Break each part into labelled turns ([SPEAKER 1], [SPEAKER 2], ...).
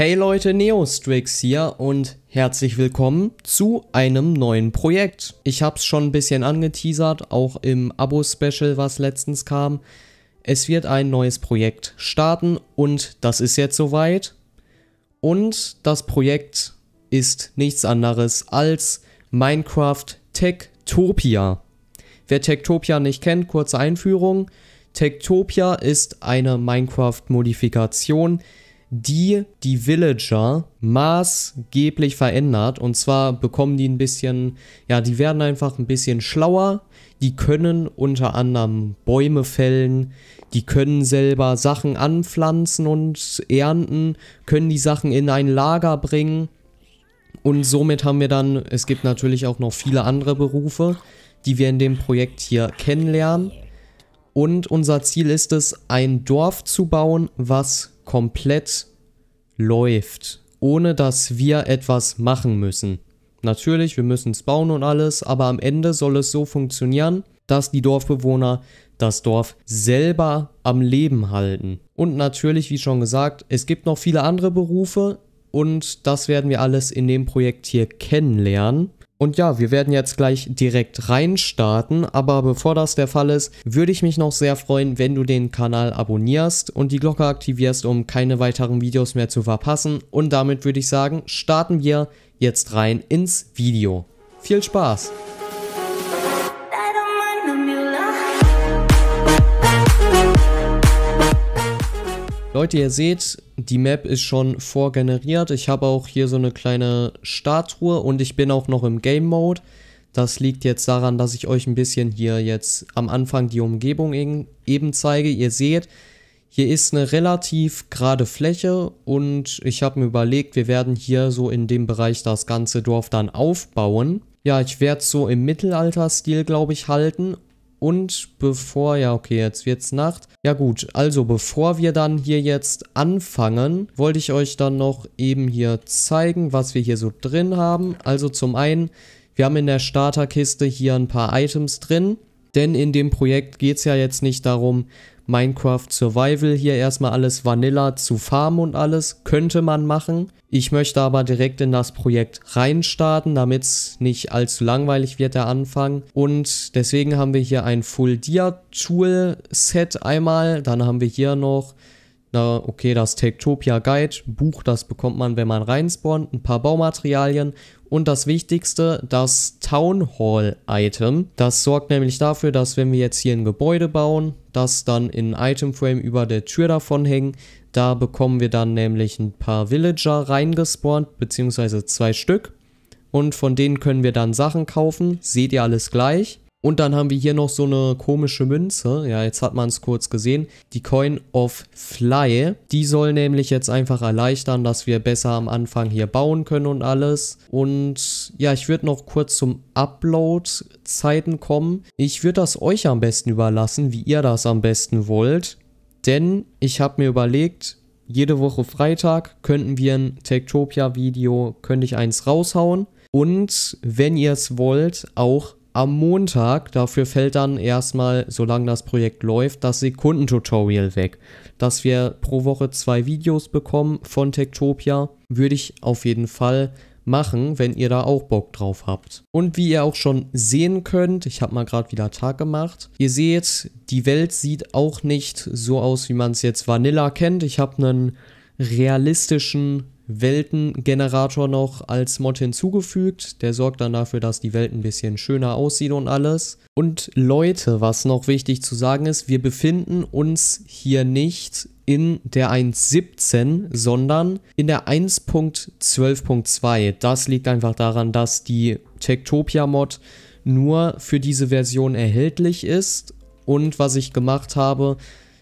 [SPEAKER 1] Hey Leute, Neostrix hier und herzlich willkommen zu einem neuen Projekt. Ich habe es schon ein bisschen angeteasert, auch im Abo-Special, was letztens kam. Es wird ein neues Projekt starten und das ist jetzt soweit. Und das Projekt ist nichts anderes als Minecraft Techtopia. Wer Techtopia nicht kennt, kurze Einführung. Techtopia ist eine Minecraft-Modifikation, die die Villager maßgeblich verändert. Und zwar bekommen die ein bisschen, ja, die werden einfach ein bisschen schlauer. Die können unter anderem Bäume fällen, die können selber Sachen anpflanzen und ernten, können die Sachen in ein Lager bringen. Und somit haben wir dann, es gibt natürlich auch noch viele andere Berufe, die wir in dem Projekt hier kennenlernen. Und unser Ziel ist es, ein Dorf zu bauen, was komplett läuft, ohne dass wir etwas machen müssen. Natürlich, wir müssen es bauen und alles, aber am Ende soll es so funktionieren, dass die Dorfbewohner das Dorf selber am Leben halten. Und natürlich, wie schon gesagt, es gibt noch viele andere Berufe und das werden wir alles in dem Projekt hier kennenlernen. Und ja, wir werden jetzt gleich direkt reinstarten, aber bevor das der Fall ist, würde ich mich noch sehr freuen, wenn du den Kanal abonnierst und die Glocke aktivierst, um keine weiteren Videos mehr zu verpassen. Und damit würde ich sagen, starten wir jetzt rein ins Video. Viel Spaß! Leute, ihr seht, die Map ist schon vorgeneriert. Ich habe auch hier so eine kleine Statue und ich bin auch noch im Game Mode. Das liegt jetzt daran, dass ich euch ein bisschen hier jetzt am Anfang die Umgebung eben zeige. Ihr seht, hier ist eine relativ gerade Fläche und ich habe mir überlegt, wir werden hier so in dem Bereich das ganze Dorf dann aufbauen. Ja, ich werde es so im Mittelalter-Stil, glaube ich, halten und bevor, ja okay, jetzt wird's Nacht. Ja gut, also bevor wir dann hier jetzt anfangen, wollte ich euch dann noch eben hier zeigen, was wir hier so drin haben. Also zum einen, wir haben in der Starterkiste hier ein paar Items drin. Denn in dem Projekt geht's ja jetzt nicht darum, Minecraft Survival hier erstmal alles Vanilla zu farmen und alles. Könnte man machen. Ich möchte aber direkt in das Projekt reinstarten, damit es nicht allzu langweilig wird der Anfang. Und deswegen haben wir hier ein Full Dia Tool Set einmal. Dann haben wir hier noch na, okay, das Tektopia Guide, Buch, das bekommt man, wenn man reinspawnt, ein paar Baumaterialien und das Wichtigste, das Town Hall Item. Das sorgt nämlich dafür, dass wenn wir jetzt hier ein Gebäude bauen, das dann in ein Item Frame über der Tür davon hängen, da bekommen wir dann nämlich ein paar Villager reingespawnt, beziehungsweise zwei Stück. Und von denen können wir dann Sachen kaufen, seht ihr alles gleich. Und dann haben wir hier noch so eine komische Münze. Ja, jetzt hat man es kurz gesehen. Die Coin of Fly. Die soll nämlich jetzt einfach erleichtern, dass wir besser am Anfang hier bauen können und alles. Und ja, ich würde noch kurz zum Upload-Zeiten kommen. Ich würde das euch am besten überlassen, wie ihr das am besten wollt. Denn ich habe mir überlegt, jede Woche Freitag könnten wir ein Techtopia-Video, könnte ich eins raushauen. Und wenn ihr es wollt, auch am Montag. Dafür fällt dann erstmal, solange das Projekt läuft, das Sekundentutorial weg. Dass wir pro Woche zwei Videos bekommen von Tektopia, würde ich auf jeden Fall machen, wenn ihr da auch Bock drauf habt. Und wie ihr auch schon sehen könnt, ich habe mal gerade wieder Tag gemacht. Ihr seht, die Welt sieht auch nicht so aus, wie man es jetzt Vanilla kennt. Ich habe einen realistischen Weltengenerator noch als Mod hinzugefügt. Der sorgt dann dafür, dass die Welt ein bisschen schöner aussieht und alles. Und Leute, was noch wichtig zu sagen ist, wir befinden uns hier nicht in der 1.17, sondern in der 1.12.2. Das liegt einfach daran, dass die Tektopia-Mod nur für diese Version erhältlich ist. Und was ich gemacht habe,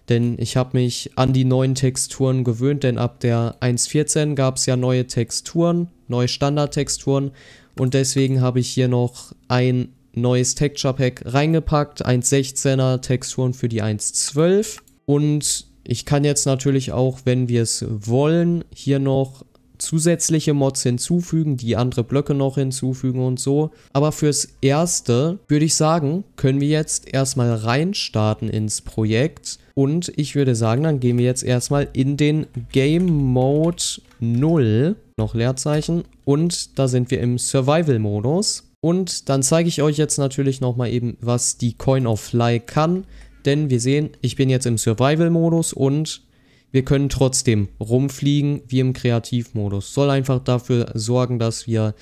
[SPEAKER 1] denn ich habe mich an die neuen Texturen gewöhnt, denn ab der 1.14 gab es ja neue Texturen, neue Standardtexturen und deswegen habe ich hier noch ein neues Texture Pack reingepackt, 1.16er Texturen für die 1.12 und ich kann jetzt natürlich auch, wenn wir es wollen, hier noch zusätzliche Mods hinzufügen, die andere Blöcke noch hinzufügen und so. Aber fürs Erste würde ich sagen, können wir jetzt erstmal reinstarten ins Projekt. Und ich würde sagen, dann gehen wir jetzt erstmal in den Game Mode 0. Noch Leerzeichen. Und da sind wir im Survival-Modus. Und dann zeige ich euch jetzt natürlich nochmal eben, was die Coin of Fly kann. Denn wir sehen, ich bin jetzt im Survival-Modus und wir können trotzdem rumfliegen wie im Kreativmodus. Soll einfach dafür sorgen, dass wir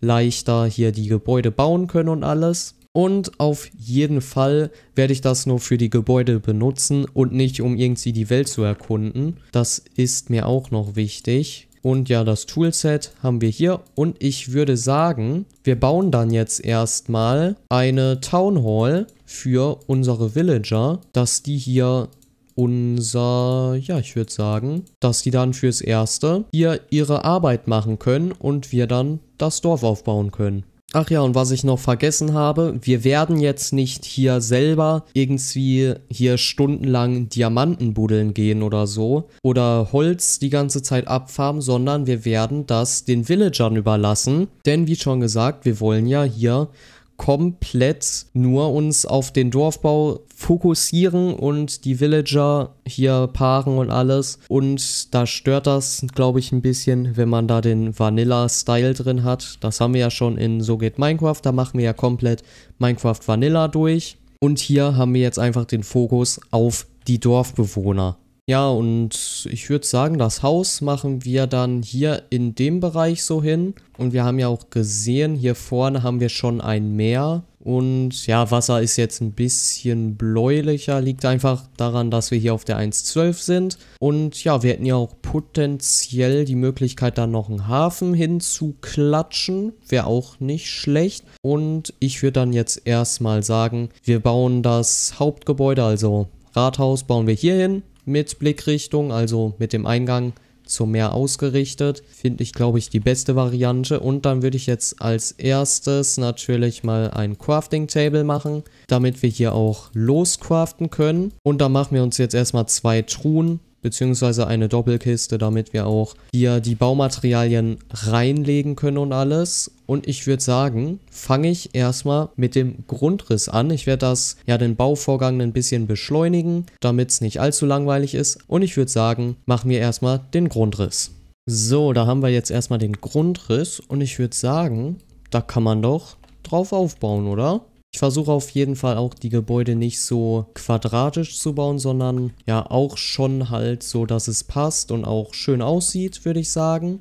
[SPEAKER 1] leichter hier die Gebäude bauen können und alles. Und auf jeden Fall werde ich das nur für die Gebäude benutzen und nicht, um irgendwie die Welt zu erkunden. Das ist mir auch noch wichtig. Und ja, das Toolset haben wir hier. Und ich würde sagen, wir bauen dann jetzt erstmal eine Town Hall für unsere Villager, dass die hier unser, ja, ich würde sagen, dass die dann fürs Erste hier ihre Arbeit machen können und wir dann das Dorf aufbauen können. Ach ja, und was ich noch vergessen habe, wir werden jetzt nicht hier selber irgendwie hier stundenlang Diamanten buddeln gehen oder so oder Holz die ganze Zeit abfarben, sondern wir werden das den Villagern überlassen. Denn wie schon gesagt, wir wollen ja hier komplett nur uns auf den Dorfbau fokussieren und die Villager hier paaren und alles. Und da stört das, glaube ich, ein bisschen, wenn man da den Vanilla-Style drin hat. Das haben wir ja schon in So geht Minecraft. Da machen wir ja komplett Minecraft Vanilla durch. Und hier haben wir jetzt einfach den Fokus auf die Dorfbewohner. Ja, und ich würde sagen, das Haus machen wir dann hier in dem Bereich so hin. Und wir haben ja auch gesehen, hier vorne haben wir schon ein Meer. Und ja, Wasser ist jetzt ein bisschen bläulicher, liegt einfach daran, dass wir hier auf der 1.12 sind. Und ja, wir hätten ja auch potenziell die Möglichkeit, da noch einen Hafen hinzuklatschen. Wäre auch nicht schlecht. Und ich würde dann jetzt erstmal sagen, wir bauen das Hauptgebäude, also Rathaus, bauen wir hier hin mit Blickrichtung, also mit dem Eingang zum Meer ausgerichtet. Finde ich, glaube ich, die beste Variante. Und dann würde ich jetzt als erstes natürlich mal ein Crafting Table machen, damit wir hier auch loscraften können. Und da machen wir uns jetzt erstmal zwei Truhen beziehungsweise eine Doppelkiste, damit wir auch hier die Baumaterialien reinlegen können und alles. Und ich würde sagen, fange ich erstmal mit dem Grundriss an. Ich werde das ja den Bauvorgang ein bisschen beschleunigen, damit es nicht allzu langweilig ist. Und ich würde sagen, machen wir erstmal den Grundriss. So, da haben wir jetzt erstmal den Grundriss und ich würde sagen, da kann man doch drauf aufbauen, oder? Ich versuche auf jeden Fall auch die Gebäude nicht so quadratisch zu bauen, sondern ja auch schon halt so, dass es passt und auch schön aussieht, würde ich sagen.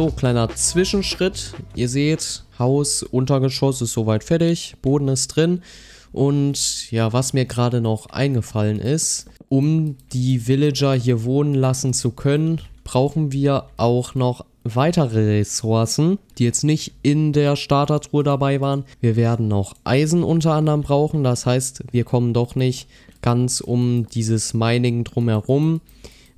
[SPEAKER 1] So, kleiner Zwischenschritt. Ihr seht, Haus, Untergeschoss ist soweit fertig, Boden ist drin. Und ja, was mir gerade noch eingefallen ist, um die Villager hier wohnen lassen zu können, brauchen wir auch noch weitere Ressourcen, die jetzt nicht in der Startertruhe dabei waren. Wir werden noch Eisen unter anderem brauchen, das heißt, wir kommen doch nicht ganz um dieses Mining drumherum.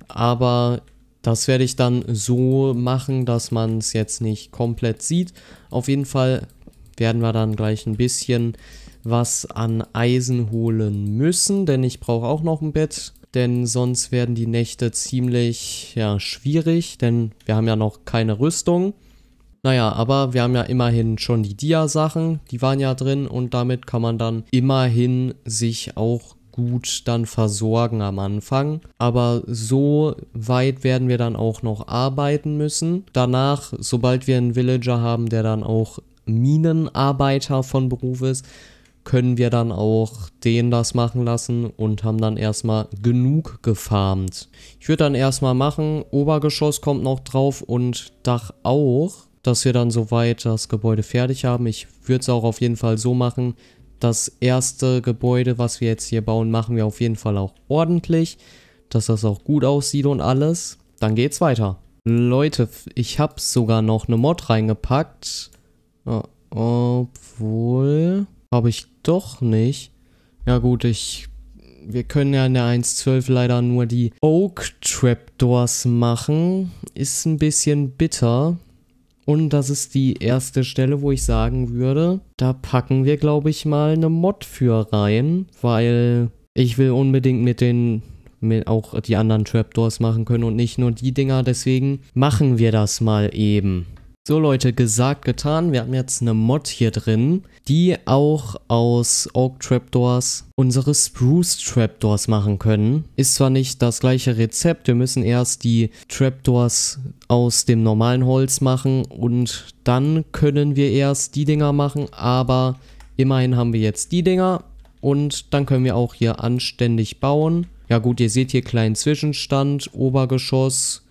[SPEAKER 1] Aber das werde ich dann so machen, dass man es jetzt nicht komplett sieht. Auf jeden Fall werden wir dann gleich ein bisschen was an Eisen holen müssen, denn ich brauche auch noch ein Bett. Denn sonst werden die Nächte ziemlich ja, schwierig, denn wir haben ja noch keine Rüstung. Naja, aber wir haben ja immerhin schon die Dia-Sachen, die waren ja drin und damit kann man dann immerhin sich auch gut dann versorgen am Anfang. Aber so weit werden wir dann auch noch arbeiten müssen. Danach, sobald wir einen Villager haben, der dann auch Minenarbeiter von Beruf ist, können wir dann auch den das machen lassen und haben dann erstmal genug gefarmt. Ich würde dann erstmal machen, Obergeschoss kommt noch drauf und Dach auch, dass wir dann soweit das Gebäude fertig haben. Ich würde es auch auf jeden Fall so machen, das erste Gebäude, was wir jetzt hier bauen, machen wir auf jeden Fall auch ordentlich, dass das auch gut aussieht und alles. Dann geht's weiter. Leute, ich habe sogar noch eine Mod reingepackt. Obwohl, habe ich doch nicht. Ja gut, ich wir können ja in der 1.12 leider nur die Oak Trapdoors machen. Ist ein bisschen bitter. Und das ist die erste Stelle, wo ich sagen würde, da packen wir, glaube ich, mal eine Mod für rein, weil ich will unbedingt mit den mit auch die anderen Trapdoors machen können und nicht nur die Dinger. Deswegen machen wir das mal eben. So Leute, gesagt, getan. Wir haben jetzt eine Mod hier drin, die auch aus Oak Trapdoors unsere Spruce Trapdoors machen können. Ist zwar nicht das gleiche Rezept, wir müssen erst die Trapdoors aus dem normalen Holz machen und dann können wir erst die Dinger machen, aber immerhin haben wir jetzt die Dinger und dann können wir auch hier anständig bauen. Ja gut, ihr seht hier kleinen Zwischenstand, Obergeschoss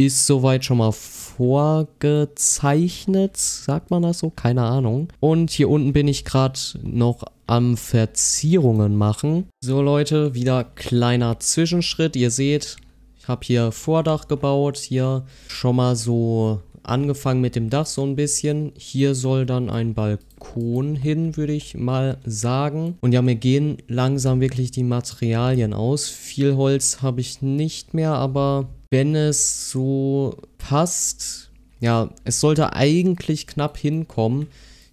[SPEAKER 1] ist soweit schon mal vorgezeichnet, sagt man das so? Keine Ahnung. Und hier unten bin ich gerade noch am Verzierungen machen. So Leute, wieder kleiner Zwischenschritt. Ihr seht, ich habe hier Vordach gebaut, hier schon mal so angefangen mit dem Dach so ein bisschen. Hier soll dann ein Balkon hin, würde ich mal sagen. Und ja, mir gehen langsam wirklich die Materialien aus. Viel Holz habe ich nicht mehr, aber wenn es so passt. Ja, es sollte eigentlich knapp hinkommen.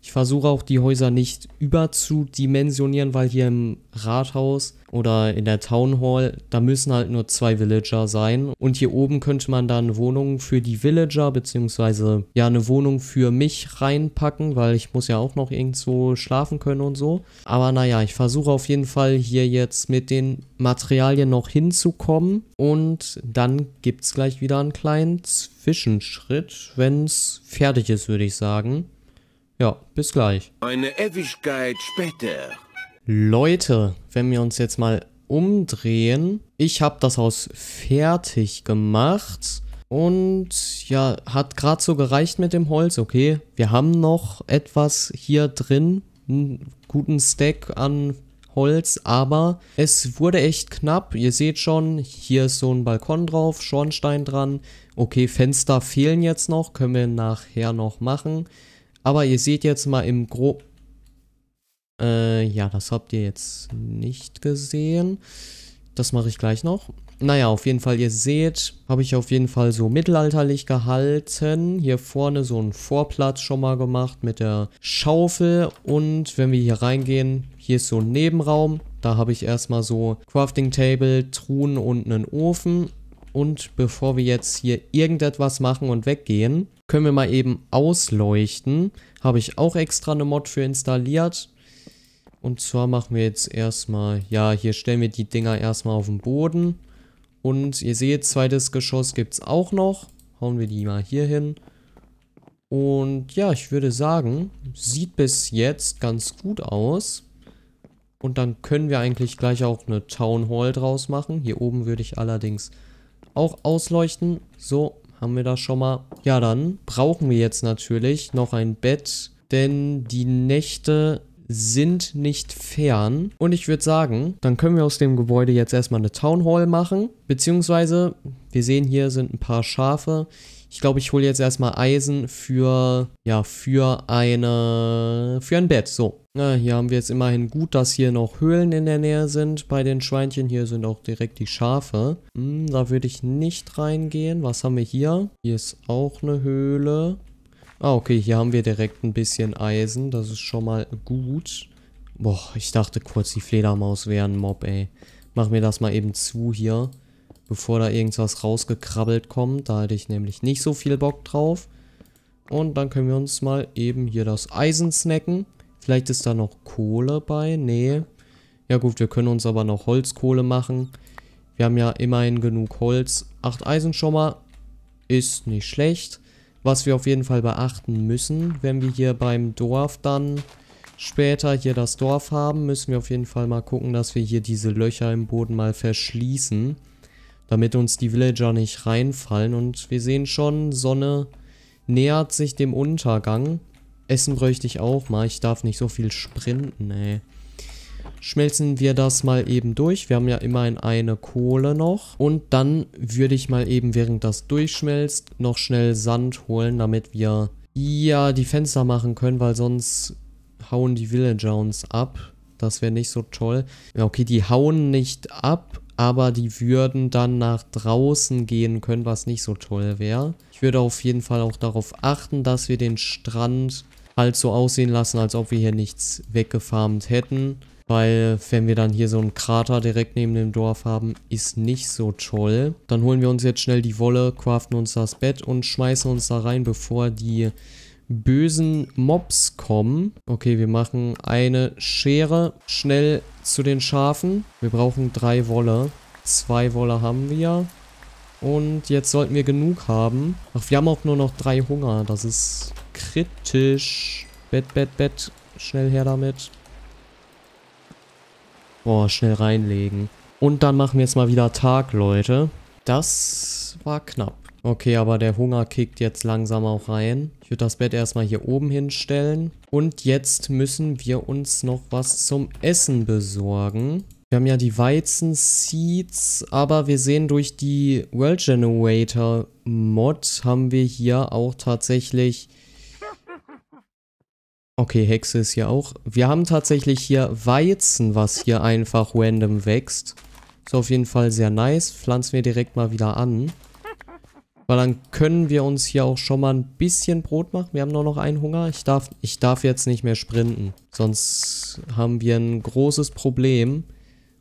[SPEAKER 1] Ich versuche auch die Häuser nicht überzudimensionieren, weil hier im Rathaus oder in der Town Hall, da müssen halt nur zwei Villager sein. Und hier oben könnte man dann Wohnungen für die Villager, beziehungsweise ja eine Wohnung für mich reinpacken, weil ich muss ja auch noch irgendwo schlafen können und so. Aber naja, ich versuche auf jeden Fall hier jetzt mit den Materialien noch hinzukommen. Und dann gibt es gleich wieder einen kleinen Zwischenschritt, wenn es fertig ist, würde ich sagen. Ja, bis gleich. Eine Ewigkeit später. Leute, wenn wir uns jetzt mal umdrehen. Ich habe das Haus fertig gemacht. Und ja, hat gerade so gereicht mit dem Holz. Okay, wir haben noch etwas hier drin. Einen guten Stack an Holz. Aber es wurde echt knapp. Ihr seht schon, hier ist so ein Balkon drauf, Schornstein dran. Okay, Fenster fehlen jetzt noch. Können wir nachher noch machen. Aber ihr seht jetzt mal im Gro... Äh, ja, das habt ihr jetzt nicht gesehen. Das mache ich gleich noch. Naja, auf jeden Fall, ihr seht, habe ich auf jeden Fall so mittelalterlich gehalten. Hier vorne so einen Vorplatz schon mal gemacht mit der Schaufel. Und wenn wir hier reingehen, hier ist so ein Nebenraum. Da habe ich erstmal so Crafting Table, Truhen und einen Ofen. Und bevor wir jetzt hier irgendetwas machen und weggehen, können wir mal eben ausleuchten. Habe ich auch extra eine Mod für installiert. Und zwar machen wir jetzt erstmal, ja, hier stellen wir die Dinger erstmal auf den Boden. Und ihr seht, zweites Geschoss gibt es auch noch. Hauen wir die mal hier hin. Und ja, ich würde sagen, sieht bis jetzt ganz gut aus. Und dann können wir eigentlich gleich auch eine Town Hall draus machen. Hier oben würde ich allerdings auch ausleuchten. So, haben wir da schon mal? Ja, dann brauchen wir jetzt natürlich noch ein Bett, denn die Nächte sind nicht fern. Und ich würde sagen, dann können wir aus dem Gebäude jetzt erstmal eine Town Hall machen. Beziehungsweise, wir sehen hier sind ein paar Schafe. Ich glaube, ich hole jetzt erstmal Eisen für, ja, für eine, für ein Bett. So, na, hier haben wir jetzt immerhin gut, dass hier noch Höhlen in der Nähe sind bei den Schweinchen. Hier sind auch direkt die Schafe. Hm, da würde ich nicht reingehen. Was haben wir hier? Hier ist auch eine Höhle. Ah, okay, hier haben wir direkt ein bisschen Eisen. Das ist schon mal gut. Boah, ich dachte kurz, die Fledermaus wäre ein Mob, ey. Mach mir das mal eben zu hier bevor da irgendwas rausgekrabbelt kommt. Da hätte ich nämlich nicht so viel Bock drauf. Und dann können wir uns mal eben hier das Eisen snacken. Vielleicht ist da noch Kohle bei. Nee. Ja gut, wir können uns aber noch Holzkohle machen. Wir haben ja immerhin genug Holz. Acht Eisen schon mal. Ist nicht schlecht. Was wir auf jeden Fall beachten müssen, wenn wir hier beim Dorf dann später hier das Dorf haben, müssen wir auf jeden Fall mal gucken, dass wir hier diese Löcher im Boden mal verschließen damit uns die Villager nicht reinfallen. Und wir sehen schon, Sonne nähert sich dem Untergang. Essen bräuchte ich auch mal. Ich darf nicht so viel sprinten, ey. Schmelzen wir das mal eben durch. Wir haben ja immerhin eine Kohle noch. Und dann würde ich mal eben, während das durchschmelzt, noch schnell Sand holen, damit wir ja die Fenster machen können, weil sonst hauen die Villager uns ab. Das wäre nicht so toll. Ja, okay, die hauen nicht ab, aber die würden dann nach draußen gehen können, was nicht so toll wäre. Ich würde auf jeden Fall auch darauf achten, dass wir den Strand halt so aussehen lassen, als ob wir hier nichts weggefarmt hätten. Weil wenn wir dann hier so einen Krater direkt neben dem Dorf haben, ist nicht so toll. Dann holen wir uns jetzt schnell die Wolle, craften uns das Bett und schmeißen uns da rein, bevor die bösen Mobs kommen. Okay, wir machen eine Schere schnell zu den Schafen. Wir brauchen drei Wolle. Zwei Wolle haben wir. Und jetzt sollten wir genug haben. Ach, wir haben auch nur noch drei Hunger. Das ist kritisch. Bett, Bett, Bett. Schnell her damit. Boah, schnell reinlegen. Und dann machen wir jetzt mal wieder Tag, Leute. Das war knapp. Okay, aber der Hunger kickt jetzt langsam auch rein. Ich würde das Bett erstmal hier oben hinstellen. Und jetzt müssen wir uns noch was zum Essen besorgen. Wir haben ja die Weizen-Seeds, aber wir sehen durch die World Generator Mod haben wir hier auch tatsächlich... Okay, Hexe ist hier auch. Wir haben tatsächlich hier Weizen, was hier einfach random wächst. Ist auf jeden Fall sehr nice. Pflanzen wir direkt mal wieder an. Weil dann können wir uns hier auch schon mal ein bisschen Brot machen. Wir haben nur noch einen Hunger. Ich darf, ich darf jetzt nicht mehr sprinten. Sonst haben wir ein großes Problem.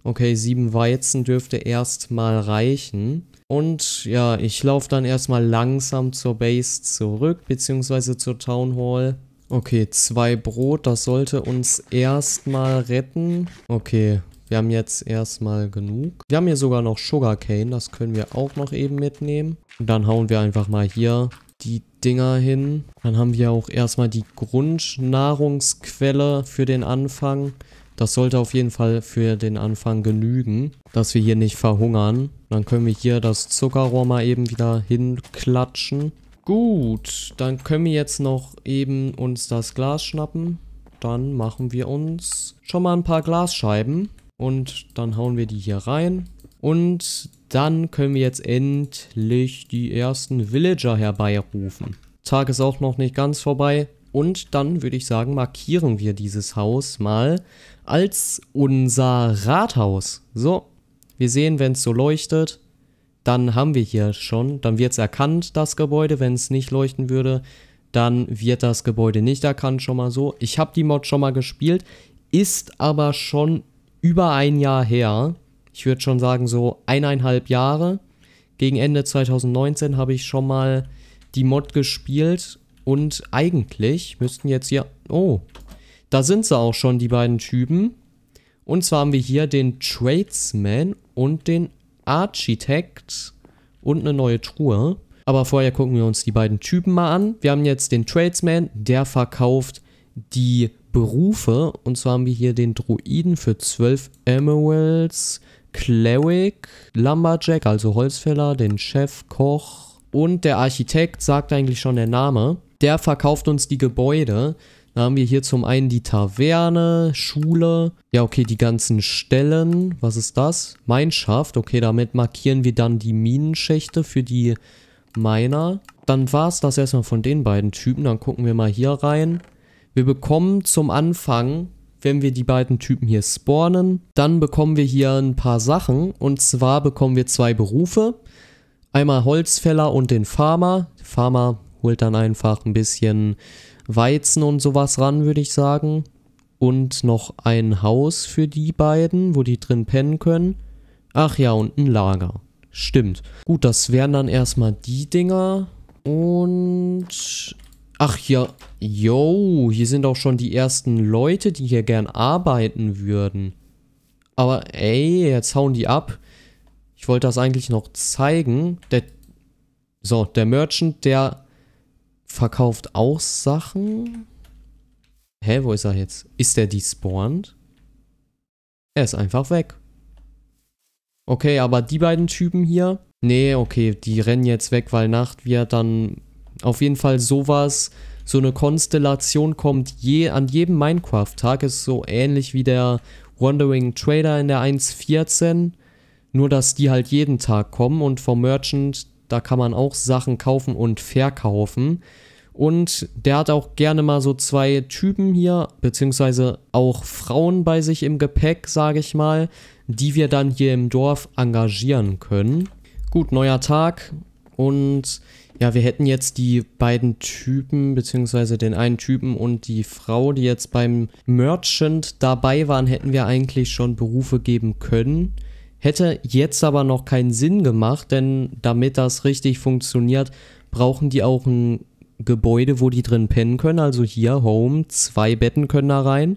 [SPEAKER 1] Okay, sieben Weizen dürfte erstmal reichen. Und ja, ich laufe dann erstmal langsam zur Base zurück, beziehungsweise zur Town Hall. Okay, zwei Brot, das sollte uns erstmal retten. Okay, wir haben jetzt erstmal genug. Wir haben hier sogar noch Sugarcane. Das können wir auch noch eben mitnehmen. Und dann hauen wir einfach mal hier die Dinger hin. Dann haben wir auch erstmal die Grundnahrungsquelle für den Anfang. Das sollte auf jeden Fall für den Anfang genügen, dass wir hier nicht verhungern. Dann können wir hier das Zuckerrohr mal eben wieder hinklatschen. Gut, dann können wir jetzt noch eben uns das Glas schnappen. Dann machen wir uns schon mal ein paar Glasscheiben. Und dann hauen wir die hier rein. Und dann können wir jetzt endlich die ersten Villager herbeirufen. Tag ist auch noch nicht ganz vorbei. Und dann würde ich sagen, markieren wir dieses Haus mal als unser Rathaus. So, wir sehen, wenn es so leuchtet, dann haben wir hier schon, dann wird es erkannt, das Gebäude. Wenn es nicht leuchten würde, dann wird das Gebäude nicht erkannt, schon mal so. Ich habe die Mod schon mal gespielt, ist aber schon über ein Jahr her. Ich würde schon sagen, so eineinhalb Jahre. Gegen Ende 2019 habe ich schon mal die Mod gespielt. Und eigentlich müssten jetzt hier... Oh, da sind sie auch schon, die beiden Typen. Und zwar haben wir hier den Tradesman und den Architect und eine neue Truhe. Aber vorher gucken wir uns die beiden Typen mal an. Wir haben jetzt den Tradesman, der verkauft die Berufe. Und zwar haben wir hier den Druiden für 12 Emeralds, Cleric, Lumberjack, also Holzfäller, den Chef, Koch und der Architekt, sagt eigentlich schon der Name. Der verkauft uns die Gebäude. Da haben wir hier zum einen die Taverne, Schule, ja okay, die ganzen Stellen, was ist das? Mineschaft, okay, damit markieren wir dann die Minenschächte für die Miner. Dann war es das erstmal von den beiden Typen, dann gucken wir mal hier rein. Wir bekommen zum Anfang, wenn wir die beiden Typen hier spawnen, dann bekommen wir hier ein paar Sachen. Und zwar bekommen wir zwei Berufe. Einmal Holzfäller und den Farmer. Der Farmer holt dann einfach ein bisschen Weizen und sowas ran, würde ich sagen. Und noch ein Haus für die beiden, wo die drin pennen können. Ach ja, und ein Lager. Stimmt. Gut, das wären dann erstmal die Dinger. Und Ach ja, yo, hier sind auch schon die ersten Leute, die hier gern arbeiten würden. Aber ey, jetzt hauen die ab. Ich wollte das eigentlich noch zeigen. Der, so, der Merchant, der verkauft auch Sachen. Hä, wo ist er jetzt? Ist der despawned? Er ist einfach weg. Okay, aber die beiden Typen hier? Nee, okay, die rennen jetzt weg, weil Nacht wird, dann auf jeden Fall sowas, so eine Konstellation kommt je an jedem Minecraft-Tag, ist so ähnlich wie der Wandering Trader in der 1.14, nur dass die halt jeden Tag kommen und vom Merchant, da kann man auch Sachen kaufen und verkaufen. Und der hat auch gerne mal so zwei Typen hier, beziehungsweise auch Frauen bei sich im Gepäck, sage ich mal, die wir dann hier im Dorf engagieren können. Gut, neuer Tag und ja, wir hätten jetzt die beiden Typen, beziehungsweise den einen Typen und die Frau, die jetzt beim Merchant dabei waren, hätten wir eigentlich schon Berufe geben können. Hätte jetzt aber noch keinen Sinn gemacht, denn damit das richtig funktioniert, brauchen die auch ein Gebäude, wo die drin pennen können. Also hier, Home, zwei Betten können da rein.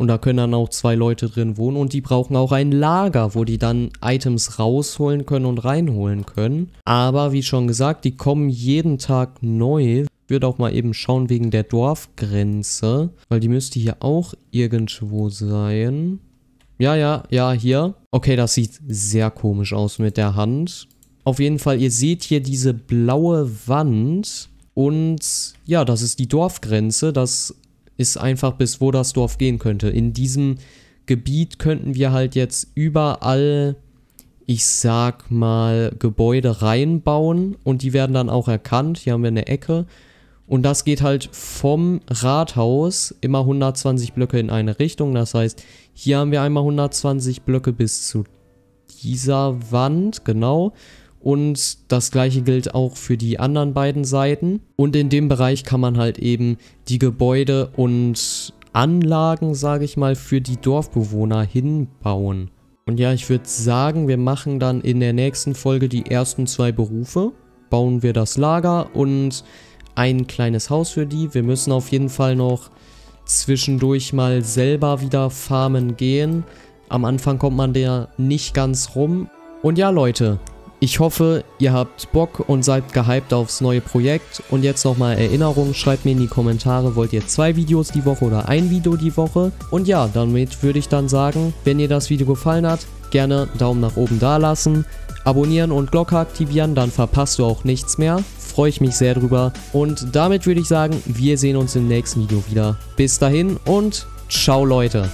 [SPEAKER 1] Und da können dann auch zwei Leute drin wohnen und die brauchen auch ein Lager, wo die dann Items rausholen können und reinholen können. Aber wie schon gesagt, die kommen jeden Tag neu. Würde auch mal eben schauen wegen der Dorfgrenze, weil die müsste hier auch irgendwo sein. Ja, ja, ja, hier. Okay, das sieht sehr komisch aus mit der Hand. Auf jeden Fall, ihr seht hier diese blaue Wand. Und ja, das ist die Dorfgrenze. Das ist einfach bis Wodersdorf gehen könnte. In diesem Gebiet könnten wir halt jetzt überall, ich sag mal, Gebäude reinbauen und die werden dann auch erkannt. Hier haben wir eine Ecke. Und das geht halt vom Rathaus immer 120 Blöcke in eine Richtung. Das heißt, hier haben wir einmal 120 Blöcke bis zu dieser Wand, genau. Genau und das gleiche gilt auch für die anderen beiden Seiten. Und in dem Bereich kann man halt eben die Gebäude und Anlagen, sage ich mal, für die Dorfbewohner hinbauen. Und ja, ich würde sagen, wir machen dann in der nächsten Folge die ersten zwei Berufe. Bauen wir das Lager und ein kleines Haus für die. Wir müssen auf jeden Fall noch zwischendurch mal selber wieder farmen gehen. Am Anfang kommt man der nicht ganz rum. Und ja, Leute, ich hoffe, ihr habt Bock und seid gehypt aufs neue Projekt. Und jetzt nochmal Erinnerung, schreibt mir in die Kommentare, wollt ihr zwei Videos die Woche oder ein Video die Woche? Und ja, damit würde ich dann sagen, wenn dir das Video gefallen hat, gerne Daumen nach oben da lassen, abonnieren und Glocke aktivieren, dann verpasst du auch nichts mehr. Freue ich mich sehr drüber. Und damit würde ich sagen, wir sehen uns im nächsten Video wieder. Bis dahin und ciao Leute.